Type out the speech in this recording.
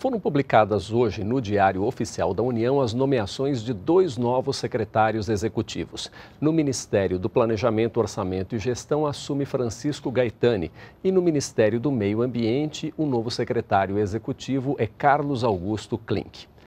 Foram publicadas hoje no Diário Oficial da União as nomeações de dois novos secretários executivos. No Ministério do Planejamento, Orçamento e Gestão assume Francisco Gaetani e no Ministério do Meio Ambiente, o novo secretário executivo é Carlos Augusto Klink.